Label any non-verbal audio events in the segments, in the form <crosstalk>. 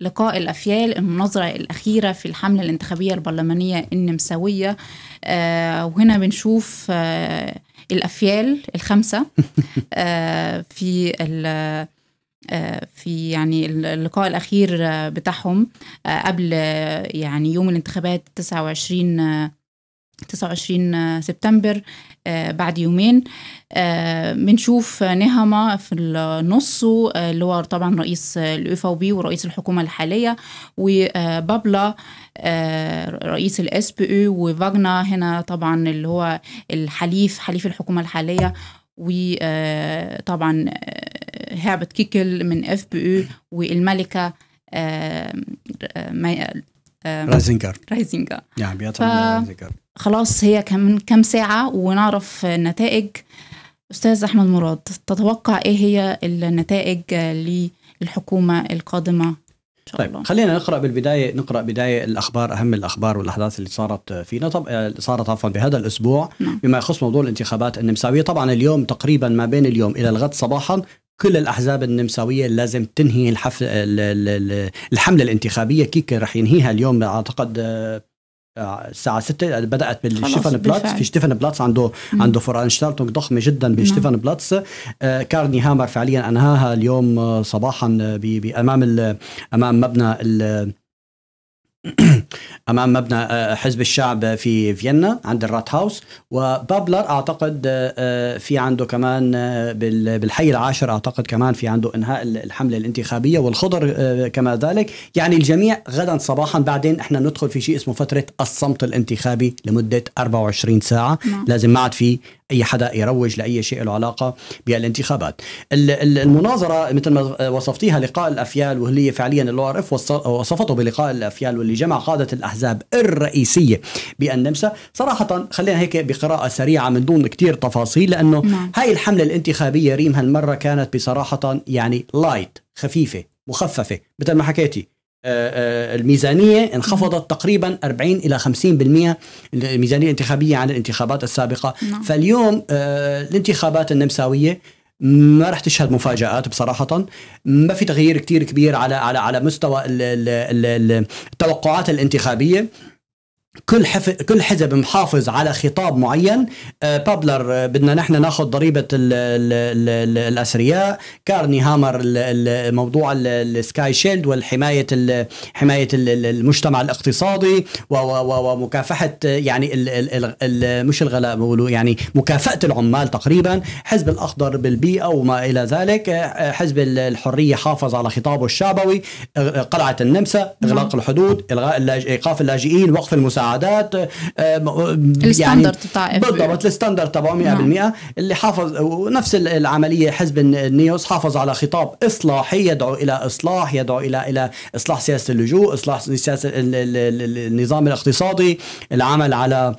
لقاء الأفيال المناظرة الأخيرة في الحملة الانتخابية البرلمانية النمساوية آه وهنا بنشوف آه الأفيال الخمسة <laughs> آه في آه، في يعني اللقاء الأخير آه، بتاعهم آه، قبل يعني يوم الانتخابات 29 29 سبتمبر آه، بعد يومين آه، بنشوف نهما في النص آه، اللي هو طبعا رئيس الاف او بي ورئيس الحكومه الحاليه وبابلا رئيس الاس بي او وفاجنا هنا طبعا اللي هو الحليف حليف الحكومه الحاليه وطبعا هابت كيكل من اف بي او والملكه آه، رايزنجر رايزنجر نعم ف... رايزنجر خلاص هي كم كم ساعة ونعرف النتائج أستاذ أحمد مراد تتوقع إيه هي النتائج للحكومة القادمة إن شاء طيب الله. خلينا نقرا بالبدايه نقرا بدايه الاخبار اهم الاخبار والاحداث اللي صارت فينا طب آه، صارت عفوا بهذا الاسبوع نعم. بما يخص موضوع الانتخابات النمساويه طبعا اليوم تقريبا ما بين اليوم الى الغد صباحا كل الاحزاب النمساويه لازم تنهي الحفل الحمله الانتخابيه كيك رح ينهيها اليوم اعتقد آه، الساعة 6 بدأت بالشيفن بلاتس في شتيفن بلاتس عنده مم. عنده فرانشتالتونج ضخمة جدا نعم. بشتيفن بلاتس آه، كارني هامر فعليا أنهاها اليوم آه، صباحا بأمام أمام مبنى <clears throat> امام مبنى آه، حزب الشعب في فيينا عند الرات هاوس وبابلر اعتقد آه، آه، في عنده كمان بالحي العاشر اعتقد كمان في عنده انهاء الحمله الانتخابيه والخضر كما ذلك يعني الجميع غدا صباحا بعدين احنا ندخل في شيء اسمه فتره الصمت الانتخابي لمده 24 ساعه نعم. لازم ما عاد في اي حدا يروج لاي شيء له علاقه بالانتخابات المناظره مثل ما وصفتيها لقاء الافيال وهي فعليا اللو ار اف وصفته بلقاء الافيال واللي جمع قاده الاحزاب الرئيسيه بالنمسا صراحه خلينا هيك بقراءه سريعه من دون كثير تفاصيل لانه نعم. هاي الحمله الانتخابيه ريم هالمره كانت بصراحه يعني لايت خفيفه مخففه مثل ما حكيتي آه، آه، الميزانية انخفضت تقريبا 40 إلى 50% الميزانية الانتخابية عن الانتخابات السابقة نعم. فاليوم آه، الانتخابات النمساوية ما رح تشهد مفاجآت بصراحة ما في تغيير كتير كبير على على على مستوى التوقعات الانتخابية كل حف... كل حزب محافظ على خطاب معين آه بابلر آه بدنا نحن ناخذ ضريبه ال ال ال ال الاثرياء كارني هامر ال موضوع السكاي شيلد والحمايه ال حمايه ال المجتمع الاقتصادي و و ومكافحه يعني ال ال ال مش الغلاء بقولوا يعني مكافاه العمال تقريبا حزب الاخضر بالبيئه وما الى ذلك آه، آه، حزب الحريه حافظ على خطابه الشعبوي آه، قلعه النمسا اغلاق نعم. الحدود الغاء ايقاف اللاجئين وقف المساعدة عادات الستاندرد آه، يعني بالضبط الستاندرد تبعه 100% نعم. اللي حافظ ونفس العمليه حزب النيوس حافظ على خطاب اصلاحي يدعو الى اصلاح يدعو الى الى اصلاح سياسه اللجوء اصلاح سياسه النظام الاقتصادي العمل على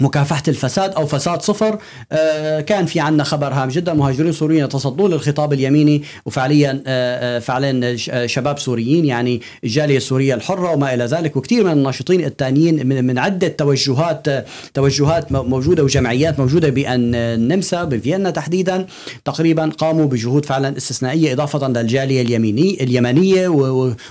مكافحة الفساد أو فساد صفر آه، كان في عندنا خبر هام جدا مهاجرين سوريين يتصدون للخطاب اليميني وفعليا آه، آه، فعليا شباب سوريين يعني الجالية السورية الحرة وما إلى ذلك وكثير من الناشطين الثانيين من, عدة توجهات توجهات موجودة وجمعيات موجودة بالنمسا بفيينا تحديدا تقريبا قاموا بجهود فعلا استثنائية إضافة للجالية اليميني اليمنية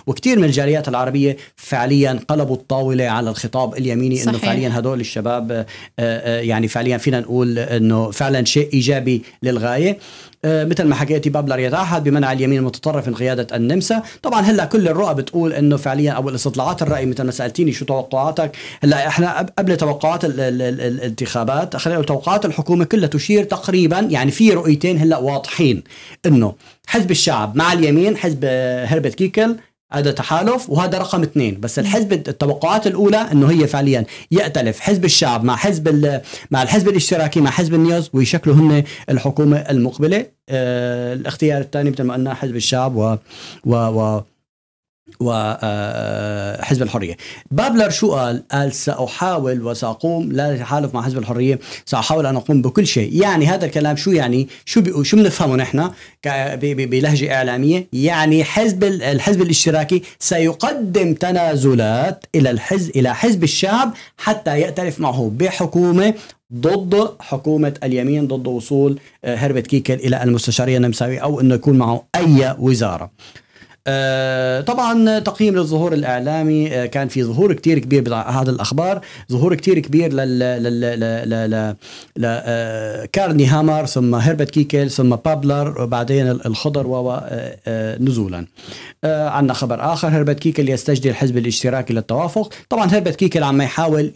وكثير من الجاليات العربية فعليا قلبوا الطاولة على الخطاب اليميني صحيح. أنه فعليا هدول الشباب آه، آه، يعني فعليا فينا نقول انه فعلا شيء ايجابي للغايه آه، مثل ما حكيتي بابلر يتعهد بمنع اليمين المتطرف من قياده النمسا، طبعا هلا كل الرؤى بتقول انه فعليا او الاستطلاعات الراي مثل ما سالتيني شو توقعاتك، هلا احنا قبل توقعات الانتخابات خلينا نقول توقعات الحكومه كلها تشير تقريبا يعني في رؤيتين هلا واضحين انه حزب الشعب مع اليمين حزب هربت كيكل هذا تحالف وهذا رقم اثنين بس الحزب التوقعات الاولى انه هي فعليا يأتلف حزب الشعب مع حزب مع الحزب الاشتراكي مع حزب النيوز ويشكلوا هن الحكومه المقبله آه الاختيار الثاني مثل ما قلنا حزب الشعب و, و, و وحزب آه، آه، الحرية بابلر شو قال؟ قال سأحاول وسأقوم لا تحالف مع حزب الحرية سأحاول أن أقوم بكل شيء يعني هذا الكلام شو يعني؟ شو شو بنفهمه نحن بلهجة إعلامية؟ يعني حزب الحزب الاشتراكي سيقدم تنازلات إلى الحزب إلى حزب الشعب حتى يأتلف معه بحكومة ضد حكومة اليمين ضد وصول آه، هربت كيكل إلى المستشارية النمساوية أو أنه يكون معه أي وزارة آه، طبعا تقييم للظهور الاعلامي آه، كان في ظهور كتير كبير بهذا الاخبار ظهور كتير كبير لل لل لل آه، كارني هامر ثم هربت كيكل ثم بابلر وبعدين الخضر و نزولا عندنا خبر اخر هربت كيكل يستجدي الحزب الاشتراكي للتوافق طبعا هربت كيكل عم يحاول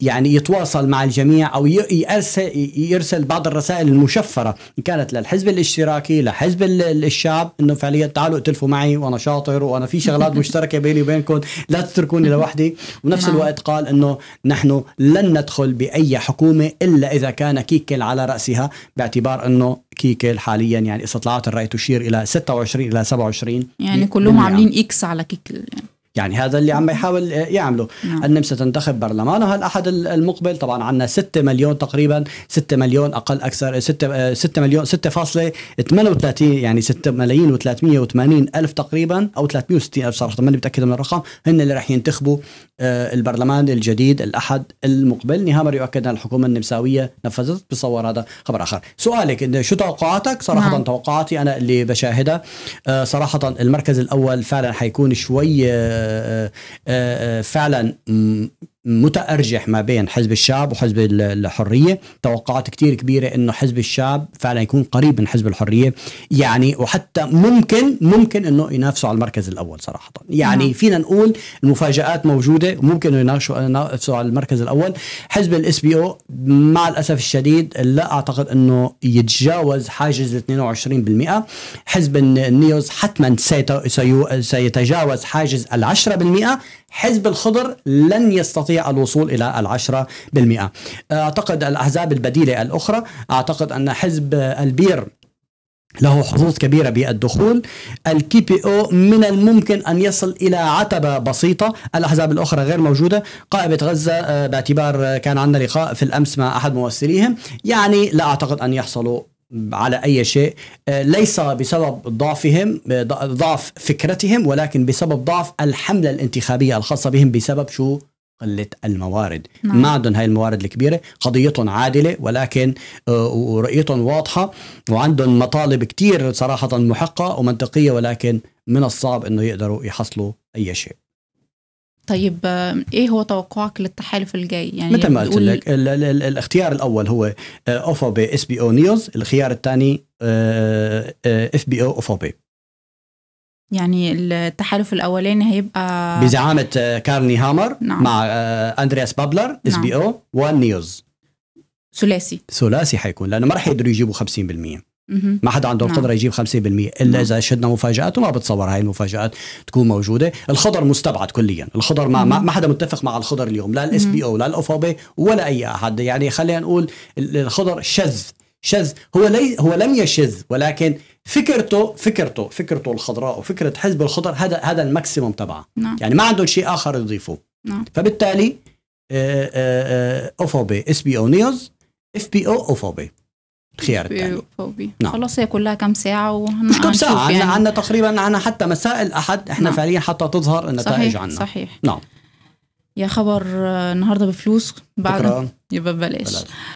يعني يتواصل مع الجميع او يرسل يرسل بعض الرسائل المشفره ان كانت للحزب الاشتراكي لحزب الشعب انه فعليا العربيه تعالوا ائتلفوا معي وانا شاطر وانا في شغلات مشتركه بيني وبينكم لا تتركوني لوحدي وبنفس نعم. الوقت قال انه نحن لن ندخل باي حكومه الا اذا كان كيكل على راسها باعتبار انه كيكل حاليا يعني استطلاعات الراي تشير الى 26 الى 27 يعني كلهم عاملين اكس على كيكل يعني يعني هذا اللي عم يحاول يعمله نعم. النمسا تنتخب برلمانها الأحد المقبل طبعا عندنا 6 مليون تقريبا 6 مليون أقل أكثر 6 6 آه، مليون 6.38 يعني 6 ملايين و380 ألف تقريبا أو 360 ألف صراحة ماني متأكد من الرقم هن اللي رح ينتخبوا آه، البرلمان الجديد الأحد المقبل نهامر يؤكد أن الحكومة النمساوية نفذت بصور هذا خبر آخر سؤالك شو توقعاتك صراحة نعم. توقعاتي أنا اللي بشاهدها آه، صراحة المركز الأول فعلا حيكون شوي آه، آه، آه، فعلا متأرجح ما بين حزب الشعب وحزب الحرية توقعات كتير كبيرة أنه حزب الشعب فعلا يكون قريب من حزب الحرية يعني وحتى ممكن ممكن أنه ينافسوا على المركز الأول صراحة يعني مم. نعم. فينا نقول المفاجآت موجودة وممكن ينافسوا على المركز الأول حزب الاس بي او مع الأسف الشديد لا أعتقد أنه يتجاوز حاجز 22% حزب النيوز حتما سيتجاوز حاجز ال 10% حزب الخضر لن يستطيع الوصول إلى العشرة بالمئة أعتقد الأحزاب البديلة الأخرى أعتقد أن حزب البير له حظوظ كبيرة بالدخول الكي بي او من الممكن أن يصل إلى عتبة بسيطة الأحزاب الأخرى غير موجودة قائمة غزة آه، باعتبار كان عندنا لقاء في الأمس مع أحد ممثليهم يعني لا أعتقد أن يحصلوا على اي شيء آه، ليس بسبب ضعفهم آه، ضعف فكرتهم ولكن بسبب ضعف الحمله الانتخابيه الخاصه بهم بسبب شو قله الموارد نعم. ما عندهم هاي الموارد الكبيره قضيتهم عادله ولكن آه، ورؤيتهم واضحه وعندهم مطالب كتير صراحه محقه ومنطقيه ولكن من الصعب انه يقدروا يحصلوا اي شيء طيب آه، ايه هو توقعك للتحالف الجاي يعني مثل ما قلت لك ال ال ال الاختيار الاول هو آه، اوفو بي اس بي او نيوز الخيار الثاني آه، اف بي او اوفو بي يعني التحالف الاولاني هيبقى بزعامه كارني هامر نعم. مع اندرياس بابلر نعم. اس بي او والنيوز ثلاثي ثلاثي حيكون لانه ما راح يقدروا يجيبوا 50% ما حدا عنده القدره نعم. يجيب 50% الا نعم. اذا شدنا مفاجات وما بتصور هاي المفاجات تكون موجوده الخضر مستبعد كليا الخضر ما ما حدا متفق مع الخضر اليوم لا الاس بي او لا الاوفوبي ولا اي احد يعني خلينا نقول الخضر شذ شذ هو لي هو لم يشذ ولكن فكرته فكرته فكرته الخضراء وفكره حزب الخضر هذا هذا الماكسيموم تبعه نعم. يعني ما عندهم شيء اخر يضيفوه نعم. فبالتالي اوفوبي اس بي او نيوز اف بي او اوفوبي الخيار الثاني نعم. خلاص هي كلها كم ساعة مش كم ساعة عنا يعني. عنا تقريبا عنا حتى مساء الأحد احنا نعم. فعليا حتى تظهر النتائج صحيح. عنا صحيح نعم يا خبر آه، النهارده بفلوس بعد يبقى ببلاش